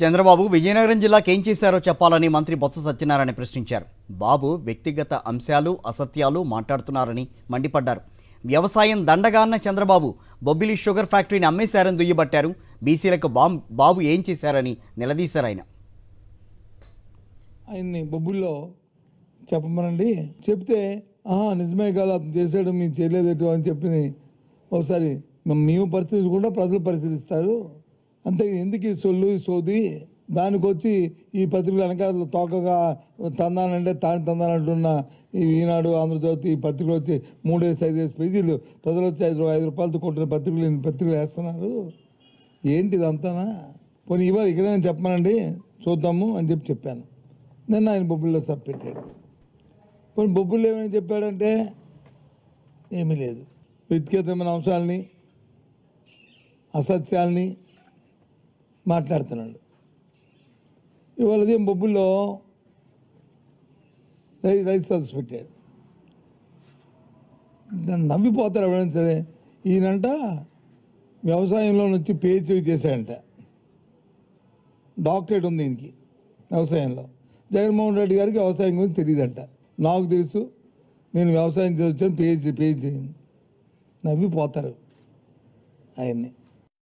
చంద్రబాబు విజయనగరం జిల్లాకు ఏం చేశారో చెప్పాలని మంత్రి బొత్స సత్యనారాయణ ప్రశ్నించారు బాబు వ్యక్తిగత అంశాలు అసత్యాలు మాట్లాడుతున్నారని మండిపడ్డారు వ్యవసాయం దండగాన్న చంద్రబాబు బొబ్బిలి షుగర్ ఫ్యాక్టరీని అమ్మేశారని దుయ్యబట్టారు బీసీలకు బాబు ఏం చేశారని నిలదీశారు ఆయన ఆయన్ని బొబ్బుల్లో చెప్పమనండి చెప్తే నిజమే కాదు అతను చేసాడు మేము చేయలేదు అని చెప్పి ఒకసారి మేము పరిశీలించకుండా ప్రజలు పరిశీలిస్తారు అంతే ఎందుకు ఈ సొల్లు ఈ సోది దానికి వచ్చి ఈ పత్రికలు వెనక తోకగా తందానంటే తాను తందానంటున్న ఈనాడు ఆంధ్రజ్యోతి ఈ పత్రికలు వచ్చి మూడేసి వేసి పేజీలు ప్రజలు వచ్చి ఐదు ఐదు రూపాయలతో కొట్టిన పత్రికలు పత్రికలు వేస్తున్నారు ఏంటి ఇదంతానా పోనీ ఇవాళ ఇక్కడ నేను చెప్పానండి చూద్దాము అని చెప్పి చెప్పాను నిన్న ఆయన బొబ్బుల్లో సబ్ పెట్టాడు పోనీ బొబ్బుల్లో ఏమని చెప్పాడంటే ఏమీ లేదు వ్యక్తిగతమైన అంశాలని అసత్యాలని మాట్లాడుతున్నాడు ఇవాళ ఉదయం బొబ్బుల్లో రైతు సదస్సు పెట్టాడు దాన్ని నమ్మిపోతారు ఎవరైనా సరే ఈయనంట వ్యవసాయంలో నుంచి పిహెచ్డీ చేశాడంట డాక్టరేట్ ఉంది ఈయనకి వ్యవసాయంలో జగన్మోహన్ రెడ్డి గారికి వ్యవసాయం గురించి తెలియదంట నాకు తెలుసు నేను వ్యవసాయం చేసి వచ్చాను పిహెచ్డీ పిహెచ్డీ నవ్విపోతారు ఆయన్ని